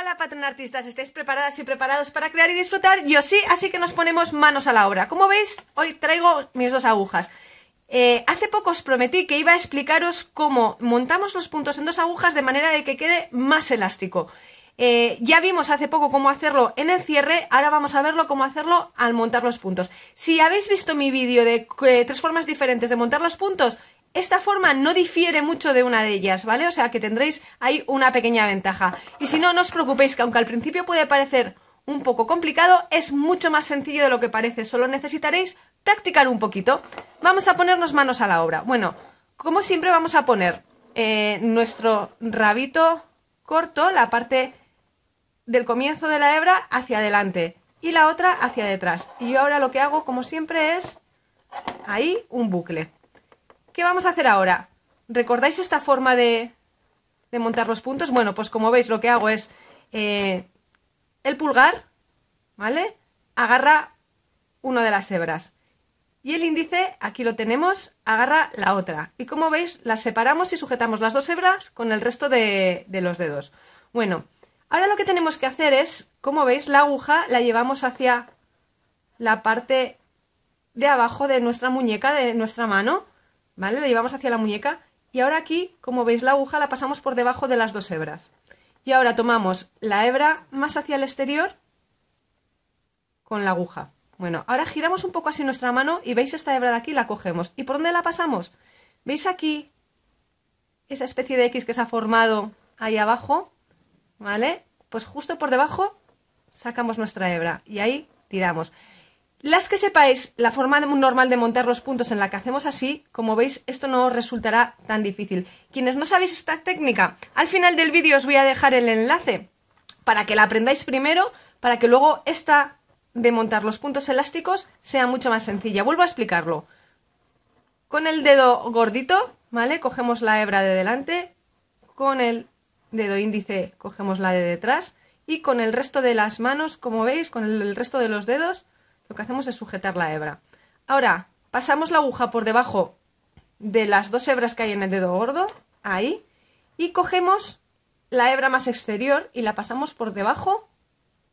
Hola, artistas ¿estáis preparadas y preparados para crear y disfrutar? Yo sí, así que nos ponemos manos a la obra. Como veis, hoy traigo mis dos agujas. Eh, hace poco os prometí que iba a explicaros cómo montamos los puntos en dos agujas de manera de que quede más elástico. Eh, ya vimos hace poco cómo hacerlo en el cierre, ahora vamos a verlo cómo hacerlo al montar los puntos. Si habéis visto mi vídeo de eh, tres formas diferentes de montar los puntos, esta forma no difiere mucho de una de ellas, ¿vale? O sea que tendréis ahí una pequeña ventaja. Y si no, no os preocupéis, que aunque al principio puede parecer un poco complicado, es mucho más sencillo de lo que parece, solo necesitaréis practicar un poquito. Vamos a ponernos manos a la obra. Bueno, como siempre vamos a poner eh, nuestro rabito corto, la parte del comienzo de la hebra hacia adelante y la otra hacia detrás. Y yo ahora lo que hago, como siempre, es ahí un bucle. ¿Qué vamos a hacer ahora? ¿Recordáis esta forma de, montar los puntos? Bueno, pues como veis lo que hago es eh, el pulgar, ¿vale? Agarra una de las hebras. Y el índice, aquí lo tenemos, agarra la otra. Y como veis, las separamos y sujetamos las dos hebras con el resto de los dedos. Bueno, ahora lo que tenemos que hacer es, como veis, la aguja la llevamos hacia la parte de abajo de nuestra muñeca, de nuestra mano. ¿vale? La llevamos hacia la muñeca y ahora aquí, como veis la aguja, la pasamos por debajo de las dos hebras. Y ahora tomamos la hebra más hacia el exterior con la aguja. Bueno, ahora giramos un poco así nuestra mano y veis esta hebra de aquí, la cogemos. ¿Y por dónde la pasamos? ¿Veis aquí esa especie de X que se ha formado ahí abajo? ¿Vale? Pues justo por debajo sacamos nuestra hebra y ahí tiramos. Las que sepáis la forma normal de montar los puntos en la que hacemos así, como veis, esto no os resultará tan difícil. Quienes no sabéis esta técnica, al final del vídeo os voy a dejar el enlace para que la aprendáis primero, para que luego esta de montar los puntos elásticos sea mucho más sencilla. Vuelvo a explicarlo. Con el dedo gordito, ¿vale? Cogemos la hebra de delante, con el dedo índice cogemos la de detrás y con el resto de las manos, como veis, con el resto de los dedos, lo que hacemos es sujetar la hebra. Ahora, pasamos la aguja por debajo de las dos hebras que hay en el dedo gordo, ahí, y cogemos la hebra más exterior y la pasamos por debajo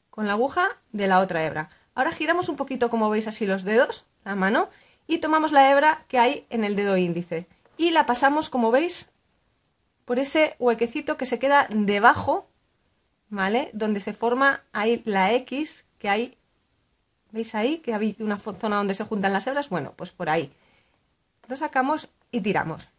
con la aguja de la otra hebra. Ahora giramos un poquito, como veis así, los dedos, la mano, y tomamos la hebra que hay en el dedo índice y la pasamos, como veis, por ese huequecito que se queda debajo, ¿vale? Donde se forma ahí la X que hay ¿Veis ahí que hay una zona donde se juntan las hebras? Bueno, pues por ahí. Lo sacamos y tiramos.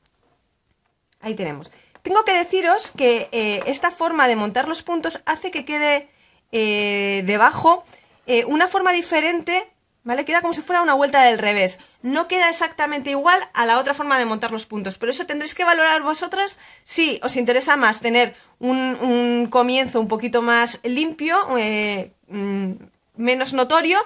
Ahí tenemos. Tengo que deciros que eh, esta forma de montar los puntos hace que quede eh, debajo eh, una forma diferente, ¿vale? Queda como si fuera una vuelta del revés. No queda exactamente igual a la otra forma de montar los puntos, pero eso tendréis que valorar vosotras si os interesa más tener un, comienzo un poquito más limpio, mm, menos notorio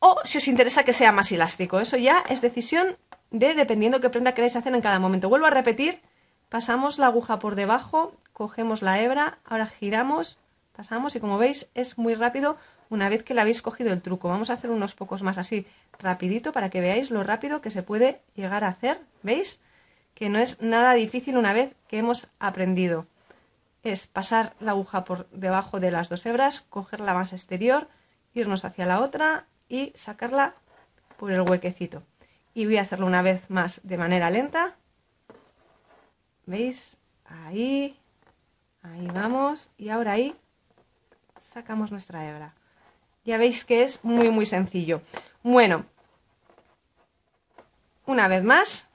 o si os interesa que sea más elástico. Eso ya es decisión de dependiendo qué prenda queréis hacer en cada momento. Vuelvo a repetir, pasamos la aguja por debajo, cogemos la hebra, ahora giramos, pasamos y como veis es muy rápido una vez que la habéis cogido el truco. Vamos a hacer unos pocos más así rapidito para que veáis lo rápido que se puede llegar a hacer. ¿Veis? Que no es nada difícil una vez que hemos aprendido. Es pasar la aguja por debajo de las dos hebras, coger la más exterior, irnos hacia la otra y sacarla por el huequecito. Y voy a hacerlo una vez más de manera lenta. ¿Veis? Ahí, ahí vamos. Y ahora ahí sacamos nuestra hebra. Ya veis que es muy, muy sencillo. Bueno, una vez más,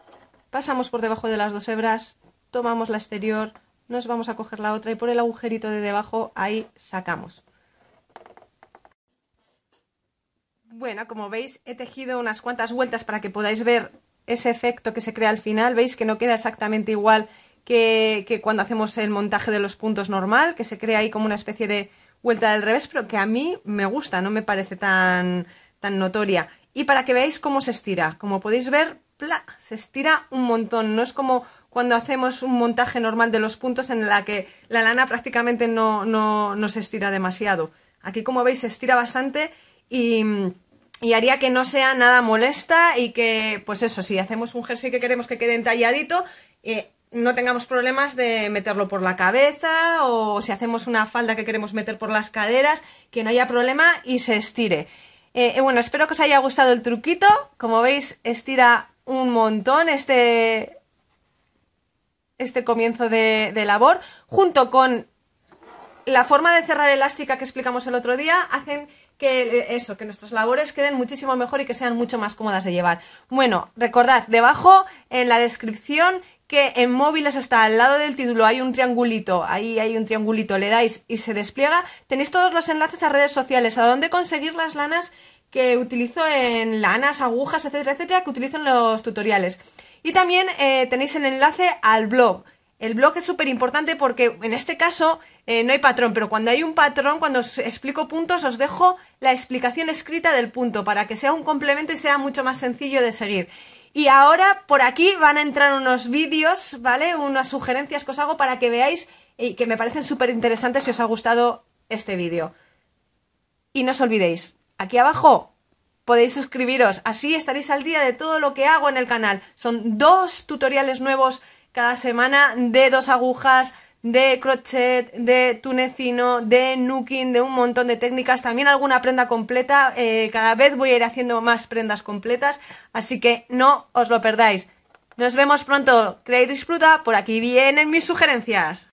pasamos por debajo de las dos hebras, tomamos la exterior, nos vamos a coger la otra y por el agujerito de debajo ahí sacamos. Bueno, como veis, he tejido unas cuantas vueltas para que podáis ver ese efecto que se crea al final. Veis que no queda exactamente igual que, cuando hacemos el montaje de los puntos normal, que se crea ahí como una especie de vuelta del revés, pero que a mí me gusta, no me parece tan, tan notoria. Y para que veáis cómo se estira, como podéis ver, ¡pla! se estira un montón, no es como cuando hacemos un montaje normal de los puntos en la que la lana prácticamente no, no se estira demasiado. Aquí como veis se estira bastante y y haría que no sea nada molesta y que, pues eso, si hacemos un jersey que queremos que quede entalladito, eh, no tengamos problemas de meterlo por la cabeza o si hacemos una falda que queremos meter por las caderas, que no haya problema y se estire. Eh, eh, bueno, espero que os haya gustado el truquito. Como veis, estira un montón este, este comienzo de, de labor, junto con la forma de cerrar elástica que explicamos el otro día, hacen que eh, eso, que nuestras labores queden muchísimo mejor y que sean mucho más cómodas de llevar. Bueno, recordad, debajo en la descripción que en móviles hasta al lado del título hay un triangulito, ahí hay un triangulito, le dais y se despliega, tenéis todos los enlaces a redes sociales, a dónde conseguir las lanas que utilizo en lanas, agujas, etcétera, etcétera, que utilizo en los tutoriales. Y también eh, tenéis el enlace al blog, el blog es súper importante porque en este caso eh, no hay patrón, pero cuando hay un patrón, cuando os explico puntos, os dejo la explicación escrita del punto para que sea un complemento y sea mucho más sencillo de seguir. Y ahora por aquí van a entrar unos vídeos, ¿vale? Unas sugerencias que os hago para que veáis y que me parecen súper interesantes si os ha gustado este vídeo. Y no os olvidéis, aquí abajo podéis suscribiros, así estaréis al día de todo lo que hago en el canal. Son dos tutoriales nuevos cada semana de dos agujas, de crochet, de tunecino, de nuking, de un montón de técnicas, también alguna prenda completa, eh, cada vez voy a ir haciendo más prendas completas, así que no os lo perdáis. Nos vemos pronto, y disfruta, por aquí vienen mis sugerencias.